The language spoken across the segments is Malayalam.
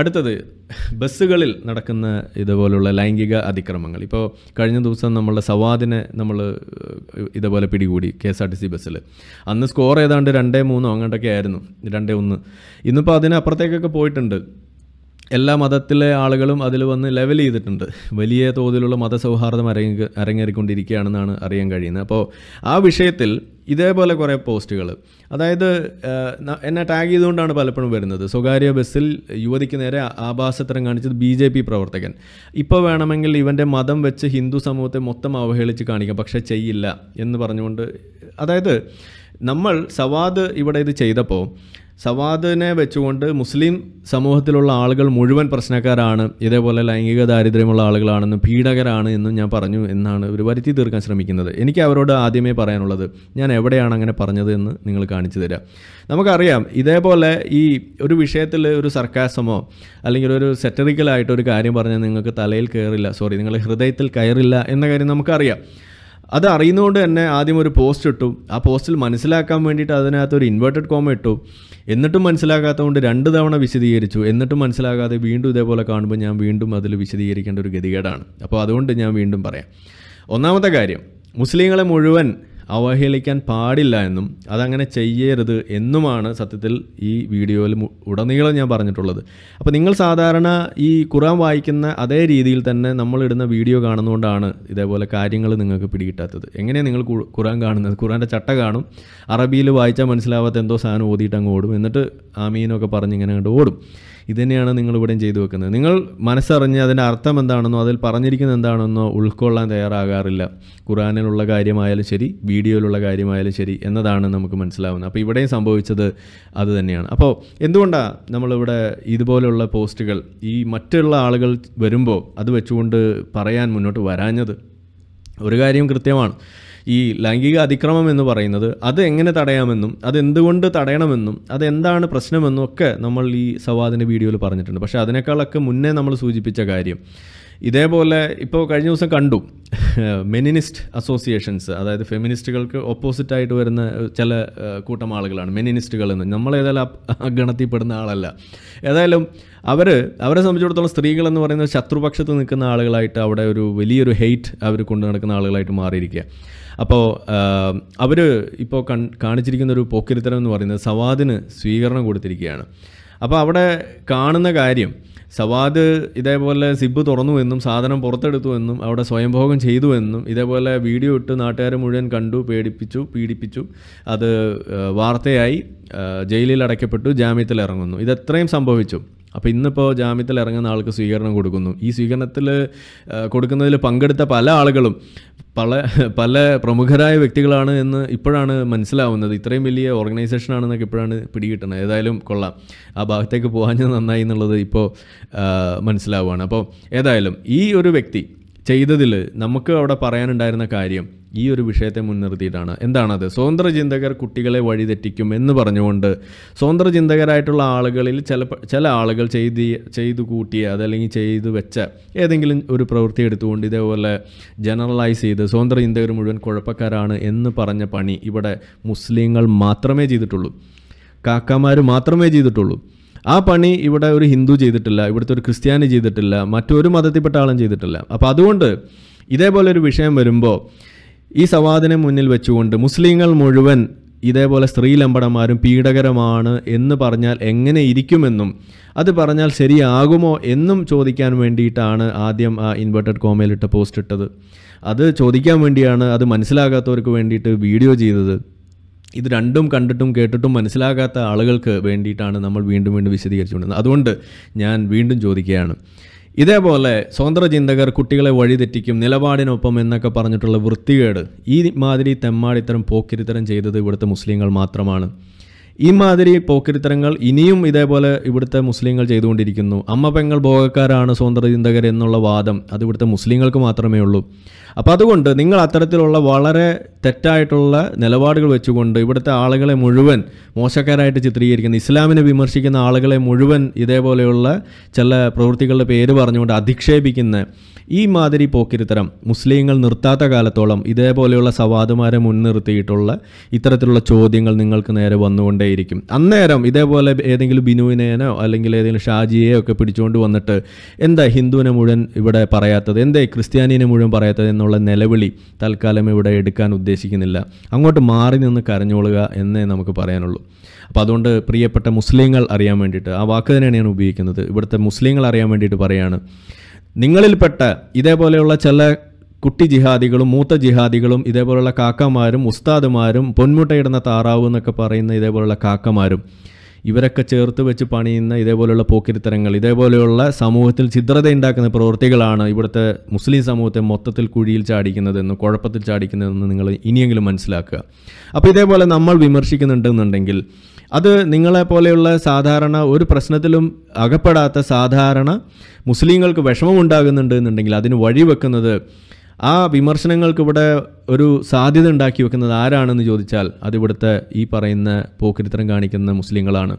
അടുത്തത് ബസ്സുകളിൽ നടക്കുന്ന ഇതുപോലുള്ള ലൈംഗിക അതിക്രമങ്ങൾ ഇപ്പോൾ കഴിഞ്ഞ ദിവസം നമ്മളുടെ സവാദിനെ നമ്മൾ ഇതുപോലെ പിടികൂടി K S R T C ബസ്സിൽ അന്ന് സ്കോർ ഏതാണ്ട് രണ്ടേ മൂന്നോ അങ്ങോട്ടൊക്കെ ആയിരുന്നു രണ്ടേ ഒന്ന് ഇന്നിപ്പോൾ അതിനപ്പുറത്തേക്കൊക്കെ പോയിട്ടുണ്ട് എല്ലാ മതത്തിലെ ആളുകളും അതിൽ വന്ന് ലെവൽ ചെയ്തിട്ടുണ്ട് വലിയ തോതിലുള്ള മതസൗഹാർദ്ദം അരങ്ങ അരങ്ങേറിക്കൊണ്ടിരിക്കുകയാണെന്നാണ് അറിയാൻ കഴിയുന്നത് അപ്പോൾ ആ വിഷയത്തിൽ ഇതേപോലെ കുറേ പോസ്റ്റുകൾ അതായത് എന്നെ ടാഗ് ചെയ്തുകൊണ്ടാണ് പലപ്പോഴും വരുന്നത് സ്വകാര്യ ബസ്സിൽ യുവതിക്ക് നേരെ ആഭാസത്രം കാണിച്ചത് ബി ജെ പി പ്രവർത്തകൻ ഇപ്പോൾ വേണമെങ്കിൽ ഇവൻ്റെ മതം വെച്ച് ഹിന്ദു സമൂഹത്തെ മൊത്തം അവഹേളിച്ച് കാണിക്കാം പക്ഷേ ചെയ്യില്ല എന്ന് പറഞ്ഞുകൊണ്ട് അതായത് നമ്മൾ സവാദ് ഇവിടെ ഇത് ചെയ്തപ്പോൾ സവാദിനെ വെച്ചുകൊണ്ട് മുസ്ലിം സമൂഹത്തിലുള്ള ആളുകൾ മുഴുവൻ പ്രശ്നക്കാരാണ് ഇതേപോലെ ലൈംഗിക ദാരിദ്ര്യമുള്ള ആളുകളാണെന്നും പീഡകരാണ് എന്നും ഞാൻ പറഞ്ഞു എന്നാണ് ഇവർ വരുത്തി തീർക്കാൻ ശ്രമിക്കുന്നത് എനിക്ക് അവരോട് ആദ്യമേ പറയാനുള്ളത് ഞാൻ എവിടെയാണ് അങ്ങനെ പറഞ്ഞത് എന്ന് നിങ്ങൾ കാണിച്ചു തരാം നമുക്കറിയാം ഇതേപോലെ ഈ ഒരു വിഷയത്തിൽ ഒരു സർക്കാസമോ അല്ലെങ്കിൽ ഒരു സെറ്ററിക്കലായിട്ടൊരു ഒരു കാര്യം പറഞ്ഞാൽ നിങ്ങൾക്ക് തലയിൽ കയറില്ല സോറി നിങ്ങളുടെ ഹൃദയത്തിൽ കയറില്ല എന്ന കാര്യം നമുക്കറിയാം അത് അറിയുന്നതുകൊണ്ട് തന്നെ ആദ്യം ഒരു പോസ്റ്റ് ഇട്ടു ആ പോസ്റ്റിൽ മനസ്സിലാക്കാൻ വേണ്ടിയിട്ട് അതിനകത്ത് ഒരു ഇൻവേർട്ടഡ് കോമ ഇട്ടു എന്നിട്ടും മനസ്സിലാകാത്തതുകൊണ്ട് രണ്ട് തവണ വിശദീകരിച്ചു എന്നിട്ടും മനസ്സിലാകാതെ വീണ്ടും ഇതേപോലെ കാണുമ്പോൾ ഞാൻ വീണ്ടും അതിൽ വിശദീകരിക്കേണ്ട ഒരു ഗതികേടാണ് അപ്പോൾ അതുകൊണ്ട് ഞാൻ വീണ്ടും പറയാം ഒന്നാമത്തെ കാര്യം മുസ്ലിങ്ങളെ മുഴുവൻ അവഹേളിക്കാൻ പാടില്ല എന്നും അതങ്ങനെ ചെയ്യരുത് എന്നുമാണ് സത്യത്തിൽ ഈ വീഡിയോയിൽ ഉടനീളം ഞാൻ പറഞ്ഞിട്ടുള്ളത് അപ്പോൾ നിങ്ങൾ സാധാരണ ഈ കുറാൻ വായിക്കുന്ന അതേ രീതിയിൽ തന്നെ നമ്മളിടുന്ന വീഡിയോ കാണുന്നതുകൊണ്ടാണ് ഇതേപോലെ കാര്യങ്ങൾ നിങ്ങൾക്ക് പിടികിട്ടാത്തത് എങ്ങനെയാണ് നിങ്ങൾ ഖുറാൻ കാണുന്നത് ഖുറാൻ്റെ ചട്ട കാണും അറബിയിൽ വായിച്ചാൽ മനസ്സിലാവാത്ത എന്തോ സാധനം ഓതിയിട്ട് അങ്ങ് ഓടും എന്നിട്ട് ആമീനൊക്കെ പറഞ്ഞ് ഇങ്ങനെ അങ്ങോട്ട് ഓടും ഇതുതന്നെയാണ് നിങ്ങൾ ഇവിടെയും ചെയ്തു വെക്കുന്നത് നിങ്ങൾ മനസ്സറിഞ്ഞ് അതിൻ്റെ അർത്ഥം എന്താണെന്നോ അതിൽ പറഞ്ഞിരിക്കുന്നത് എന്താണെന്നോ ഉൾക്കൊള്ളാൻ തയ്യാറാകാറില്ല ഖുറാനിലുള്ള കാര്യമായാലും ശരി വീഡിയോയിലുള്ള കാര്യമായാലും ശരി എന്നതാണ് നമുക്ക് മനസ്സിലാവുന്നത് അപ്പോൾ ഇവിടെയും സംഭവിച്ചത് അത് തന്നെയാണ് അപ്പോൾ എന്തുകൊണ്ടാണ് നമ്മളിവിടെ ഇതുപോലെയുള്ള പോസ്റ്റുകൾ ഈ മറ്റുള്ള ആളുകൾ വരുമ്പോൾ അത് വെച്ചുകൊണ്ട് പറയാൻ മുന്നോട്ട് വരാഞ്ഞത് ഒരു കാര്യം കൃത്യമാണ് ഈ ലൈംഗിക അതിക്രമം എന്ന് പറയുന്നത് അത് എങ്ങനെ തടയാമെന്നും അത് തടയണമെന്നും അതെന്താണ് പ്രശ്നമെന്നും ഒക്കെ നമ്മൾ ഈ സവാദിൻ്റെ വീഡിയോയിൽ പറഞ്ഞിട്ടുണ്ട് പക്ഷേ അതിനേക്കാളൊക്കെ മുന്നേ നമ്മൾ സൂചിപ്പിച്ച കാര്യം ഇതേപോലെ ഇപ്പോൾ കഴിഞ്ഞ ദിവസം കണ്ടു മെനിനിസ്റ്റ് അസോസിയേഷൻസ് അതായത് ഫെമിനിസ്റ്റുകൾക്ക് ഓപ്പോസിറ്റായിട്ട് വരുന്ന ചില കൂട്ടം ആളുകളാണ് മെനിനിസ്റ്റുകൾ എന്ന് നമ്മൾ ഏതായാലും ഗണത്തിൽ ആളല്ല ഏതായാലും അവർ അവരെ സംബന്ധിച്ചിടത്തോളം സ്ത്രീകളെന്ന് പറയുന്നത് ശത്രുപക്ഷത്ത് നിൽക്കുന്ന ആളുകളായിട്ട് അവിടെ ഒരു വലിയൊരു ഹെയ്റ്റ് അവർ കൊണ്ടു നടക്കുന്ന ആളുകളായിട്ട് മാറിയിരിക്കുക അപ്പോൾ അവർ ഇപ്പോൾ കാണിച്ചിരിക്കുന്ന ഒരു പോക്കിരിത്തരം എന്ന് പറയുന്നത് സവാദിന് സ്വീകരണം കൊടുത്തിരിക്കുകയാണ് അപ്പോൾ അവിടെ കാണുന്ന കാര്യം സവാദ് ഇതേപോലെ സിബ് തുറന്നു എന്നും സാധനം പുറത്തെടുത്തു എന്നും അവിടെ സ്വയംഭോഗം ചെയ്തു എന്നും ഇതേപോലെ വീഡിയോ ഇട്ട് നാട്ടുകാരെ മുഴുവൻ കണ്ടു പേടിപ്പിച്ചു പീഡിപ്പിച്ചു അത് വാർത്തയായി ജയിലിൽ അടയ്ക്കപ്പെട്ടു ജാമ്യത്തിൽ ഇറങ്ങുന്നു ഇതെത്രയും സംഭവിച്ചു അപ്പോൾ ഇന്നിപ്പോൾ ജാമ്യത്തിൽ ഇറങ്ങുന്ന ആൾക്ക് സ്വീകരണം കൊടുക്കുന്നു ഈ സ്വീകരണത്തിൽ കൊടുക്കുന്നതിൽ പങ്കെടുത്ത പല ആളുകളും പല പല പ്രമുഖരായ വ്യക്തികളാണ് എന്ന് ഇപ്പോഴാണ് മനസ്സിലാവുന്നത് ഇത്രയും വലിയ ഓർഗനൈസേഷൻ ആണെന്നൊക്കെ ഇപ്പോഴാണ് പിടികിട്ടുന്നത് ഏതായാലും കൊള്ളാം ആ ഭാഗത്തേക്ക് പോകാഞ്ഞത് നന്നായി എന്നുള്ളത് ഇപ്പോൾ മനസ്സിലാവുകയാണ് അപ്പോൾ ഏതായാലും ഈ ഒരു വ്യക്തി ചെയ്തതിൽ നമുക്ക് അവിടെ പറയാനുണ്ടായിരുന്ന കാര്യം ഈ ഒരു വിഷയത്തെ മുൻനിർത്തിയിട്ടാണ് എന്താണത് സ്വതന്ത്ര ചിന്തകർ കുട്ടികളെ വഴിതെറ്റിക്കും എന്ന് പറഞ്ഞുകൊണ്ട് സ്വതന്ത്ര ചിന്തകരായിട്ടുള്ള ആളുകളിൽ ചില ചില ആളുകൾ ചെയ്ത് ചെയ്തു കൂട്ടിയ അതല്ലെങ്കിൽ ചെയ്തു വെച്ച ഏതെങ്കിലും ഒരു പ്രവൃത്തി എടുത്തുകൊണ്ട് ഇതേപോലെ ജനറലൈസ് ചെയ്ത് സ്വതന്ത്ര ചിന്തകർ മുഴുവൻ കുഴപ്പക്കാരാണ് എന്ന് പറഞ്ഞ പണി ഇവിടെ മുസ്ലിങ്ങൾ മാത്രമേ ചെയ്തിട്ടുള്ളൂ കാക്കമാർ മാത്രമേ ചെയ്തിട്ടുള്ളൂ ആ പണി ഇവിടെ ഒരു ഹിന്ദു ചെയ്തിട്ടില്ല ഇവിടുത്തെ ഒരു ക്രിസ്ത്യാനി ചെയ്തിട്ടില്ല മറ്റൊരു മതത്തിൽപ്പെട്ട ആളും ചെയ്തിട്ടില്ല അപ്പോൾ അതുകൊണ്ട് ഇതേപോലെ ഒരു വിഷയം വരുമ്പോൾ ഈ സവാദിനെ മുന്നിൽ വെച്ചുകൊണ്ട് മുസ്ലിങ്ങൾ മുഴുവൻ ഇതേപോലെ സ്ത്രീലമ്പടന്മാരും പീഡകരമാണ് എന്ന് പറഞ്ഞാൽ എങ്ങനെ ഇരിക്കുമെന്നും അത് പറഞ്ഞാൽ ശരിയാകുമോ എന്നും ചോദിക്കാൻ വേണ്ടിയിട്ടാണ് ആദ്യം ആ ഇൻവെർട്ടഡ് കോമയിലിട്ട് പോസ്റ്റ് ഇട്ടത് അത് ചോദിക്കാൻ വേണ്ടിയാണ് അത് മനസ്സിലാകാത്തവർക്ക് വേണ്ടിയിട്ട് വീഡിയോ ചെയ്തത് ഇത് രണ്ടും കണ്ടിട്ടും കേട്ടിട്ടും മനസ്സിലാകാത്ത ആളുകൾക്ക് വേണ്ടിയിട്ടാണ് നമ്മൾ വീണ്ടും വീണ്ടും വിശദീകരിച്ചുകൊണ്ടിരുന്നത് അതുകൊണ്ട് ഞാൻ വീണ്ടും ചോദിക്കുകയാണ് ഇതേപോലെ സ്വതന്ത്ര ചിന്തകർ കുട്ടികളെ വഴിതെറ്റിക്കും നിലപാടിനൊപ്പം എന്നൊക്കെ പറഞ്ഞിട്ടുള്ള വൃത്തികേട് ഈ മാതിരി തെമ്മാടിത്തരം പോക്കിരിത്തരം ചെയ്തത് ഇവിടുത്തെ മുസ്ലിങ്ങൾ മാത്രമാണ് മാതിരി പോക്കിരിത്തരങ്ങൾ ഇനിയും ഇതേപോലെ ഇവിടുത്തെ മുസ്ലിങ്ങൾ ചെയ്തുകൊണ്ടിരിക്കുന്നു അമ്മ പെങ്ങൾ ഭോഗക്കാരാണ് സ്വതന്ത്ര ചിന്തകർ എന്നുള്ള വാദം അത് ഇവിടുത്തെ മുസ്ലിങ്ങൾക്ക് മാത്രമേ ഉള്ളൂ അപ്പോൾ അതുകൊണ്ട് നിങ്ങൾ അത്തരത്തിലുള്ള വളരെ തെറ്റായിട്ടുള്ള നിലപാടുകൾ വെച്ചുകൊണ്ട് ഇവിടുത്തെ ആളുകളെ മുഴുവൻ മോശക്കാരായിട്ട് ചിത്രീകരിക്കുന്ന ഇസ്ലാമിനെ വിമർശിക്കുന്ന ആളുകളെ മുഴുവൻ ഇതേപോലെയുള്ള ചില പ്രവൃത്തികളുടെ പേര് പറഞ്ഞുകൊണ്ട് അധിക്ഷേപിക്കുന്ന ഈ മാതിരി പോക്കിരിത്തരം മുസ്ലിങ്ങൾ നിർത്താത്ത കാലത്തോളം ഇതേപോലെയുള്ള സവാദുമാരെ മുൻനിർത്തിയിട്ടുള്ള ഇത്തരത്തിലുള്ള ചോദ്യങ്ങൾ നിങ്ങൾക്ക് നേരെ വന്നുകൊണ്ട് കൊണ്ടേയിരിക്കും അന്നേരം ഇതേപോലെ ഏതെങ്കിലും ബിനുവിനേനോ അല്ലെങ്കിൽ ഏതെങ്കിലും ഷാജിയെയോ ഒക്കെ പിടിച്ചുകൊണ്ട് വന്നിട്ട് എന്താ ഹിന്ദുവിനെ മുഴുവൻ ഇവിടെ പറയാത്തത് എന്താ ക്രിസ്ത്യാനിനെ മുഴുവൻ പറയാത്തത് എന്നുള്ള നിലവിളി തൽക്കാലം ഇവിടെ എടുക്കാൻ ഉദ്ദേശിക്കുന്നില്ല അങ്ങോട്ട് മാറി നിന്ന് കരഞ്ഞോളുക എന്നേ നമുക്ക് പറയാനുള്ളൂ അപ്പോൾ അതുകൊണ്ട് പ്രിയപ്പെട്ട മുസ്ലിങ്ങൾ അറിയാൻ വേണ്ടിയിട്ട് ആ വാക്ക് തന്നെയാണ് ഞാൻ ഉപയോഗിക്കുന്നത് ഇവിടുത്തെ മുസ്ലിങ്ങൾ അറിയാൻ വേണ്ടിയിട്ട് പറയാണ് നിങ്ങളിൽപ്പെട്ട ഇതേപോലെയുള്ള ചില കുട്ടി ജിഹാദികളും മൂത്ത ജിഹാദികളും ഇതേപോലുള്ള കാക്കമാരും ഉസ്താദുമാരും പൊന്മുട്ടയിടുന്ന താറാവ് എന്നൊക്കെ പറയുന്ന ഇതേപോലുള്ള കാക്കമാരും ഇവരൊക്കെ ചേർത്ത് വെച്ച് പണിയുന്ന ഇതേപോലെയുള്ള പോക്കിരിത്തരങ്ങൾ ഇതേപോലെയുള്ള സമൂഹത്തിൽ ചിത്രതയുണ്ടാക്കുന്ന പ്രവൃത്തികളാണ് ഇവിടുത്തെ മുസ്ലിം സമൂഹത്തെ മൊത്തത്തിൽ കുഴിയിൽ ചാടിക്കുന്നതെന്ന് കുഴപ്പത്തിൽ ചാടിക്കുന്നതെന്ന് നിങ്ങൾ ഇനിയെങ്കിലും മനസ്സിലാക്കുക അപ്പോൾ ഇതേപോലെ നമ്മൾ വിമർശിക്കുന്നുണ്ടെന്നുണ്ടെങ്കിൽ അത് നിങ്ങളെ പോലെയുള്ള സാധാരണ ഒരു പ്രശ്നത്തിലും അകപ്പെടാത്ത സാധാരണ മുസ്ലിങ്ങൾക്ക് വിഷമമുണ്ടാകുന്നുണ്ട് എന്നുണ്ടെങ്കിൽ അതിന് വഴിവെക്കുന്നത് ആ വിമർശനങ്ങൾക്ക് ഇവിടെ ഒരു സാധ്യത ഉണ്ടാക്കി വെക്കുന്നത് ആരാണെന്ന് ചോദിച്ചാൽ അതിവിടുത്തെ ഈ പറയുന്ന പോക്കിരിത്തരം കാണിക്കുന്ന മുസ്ലിങ്ങളാണ്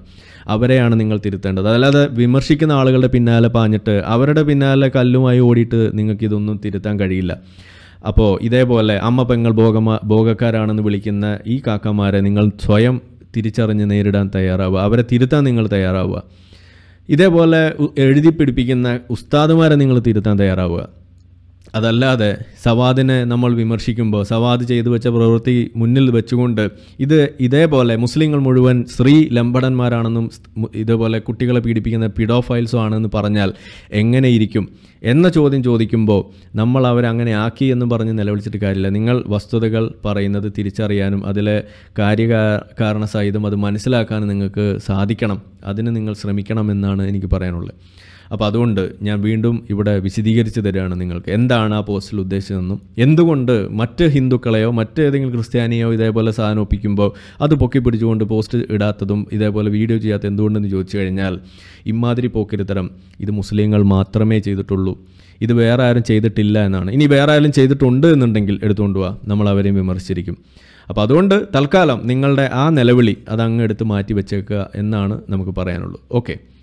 അവരെയാണ് നിങ്ങൾ തിരുത്തേണ്ടത് അതല്ലാതെ വിമർശിക്കുന്ന ആളുകളുടെ പിന്നാലെ പാഞ്ഞിട്ട് അവരുടെ പിന്നാലെ കല്ലുമായി ഓടിയിട്ട് നിങ്ങൾക്കിതൊന്നും തിരുത്താൻ കഴിയില്ല അപ്പോൾ ഇതേപോലെ അമ്മ പെങ്ങൾ ഭോഗമാ ഭോഗക്കാരാണെന്ന് വിളിക്കുന്ന ഈ കാക്കമാരെ നിങ്ങൾ സ്വയം തിരിച്ചറിഞ്ഞ് നേരിടാൻ തയ്യാറാവുക അവരെ തിരുത്താൻ നിങ്ങൾ തയ്യാറാവുക ഇതേപോലെ എഴുതി പിടിപ്പിക്കുന്ന ഉസ്താദുമാരെ നിങ്ങൾ തിരുത്താൻ തയ്യാറാവുക അതല്ലാതെ സവാദിനെ നമ്മൾ വിമർശിക്കുമ്പോൾ സവാദ് ചെയ്തു വെച്ച പ്രവൃത്തി മുന്നിൽ വെച്ചുകൊണ്ട് ഇത് ഇതേപോലെ മുസ്ലിങ്ങൾ മുഴുവൻ സ്ത്രീ ലംബടന്മാരാണെന്നും ഇതേപോലെ കുട്ടികളെ പീഡിപ്പിക്കുന്ന പിഡോഫൈൽസും ആണെന്ന് പറഞ്ഞാൽ എങ്ങനെയിരിക്കും എന്ന ചോദ്യം ചോദിക്കുമ്പോൾ നമ്മൾ അവരങ്ങനെ ആക്കി എന്ന് പറഞ്ഞ് നിലവിളിച്ചിട്ട് കാര്യമില്ല നിങ്ങൾ വസ്തുതകൾ പറയുന്നത് തിരിച്ചറിയാനും അതിലെ കാര്യകാരണ സഹിതം അത് മനസ്സിലാക്കാനും നിങ്ങൾക്ക് സാധിക്കണം അതിന് നിങ്ങൾ ശ്രമിക്കണം എന്നാണ് എനിക്ക് പറയാനുള്ളത് അപ്പോൾ അതുകൊണ്ട് ഞാൻ വീണ്ടും ഇവിടെ വിശദീകരിച്ച് തരികയാണ് നിങ്ങൾക്ക് എന്താണ് ആ പോസ്റ്റിൽ ഉദ്ദേശിച്ചതെന്നും എന്തുകൊണ്ട് മറ്റ് ഹിന്ദുക്കളെയോ മറ്റേതെങ്കിലും ക്രിസ്ത്യാനിയോ ഇതേപോലെ സാധനം ഒപ്പിക്കുമ്പോൾ അത് പൊക്കി പിടിച്ചുകൊണ്ട് പോസ്റ്റ് ഇടാത്തതും ഇതേപോലെ വീഡിയോ ചെയ്യാത്ത എന്തുകൊണ്ടെന്ന് ചോദിച്ചു കഴിഞ്ഞാൽ ഇമാതിരി പോക്കരുത്തരം ഇത് മുസ്ലിങ്ങൾ മാത്രമേ ചെയ്തിട്ടുള്ളൂ ഇത് വേറെ ആരും ചെയ്തിട്ടില്ല എന്നാണ് ഇനി വേറെ ആരും ചെയ്തിട്ടുണ്ട് എന്നുണ്ടെങ്കിൽ എടുത്തുകൊണ്ട് പോവാം നമ്മൾ അവരെയും വിമർശിച്ചിരിക്കും അപ്പോൾ അതുകൊണ്ട് തൽക്കാലം നിങ്ങളുടെ ആ നിലവിളി അത് അങ്ങ് എടുത്ത് മാറ്റി വെച്ചേക്കുക എന്നാണ് നമുക്ക് പറയാനുള്ളൂ ഓക്കെ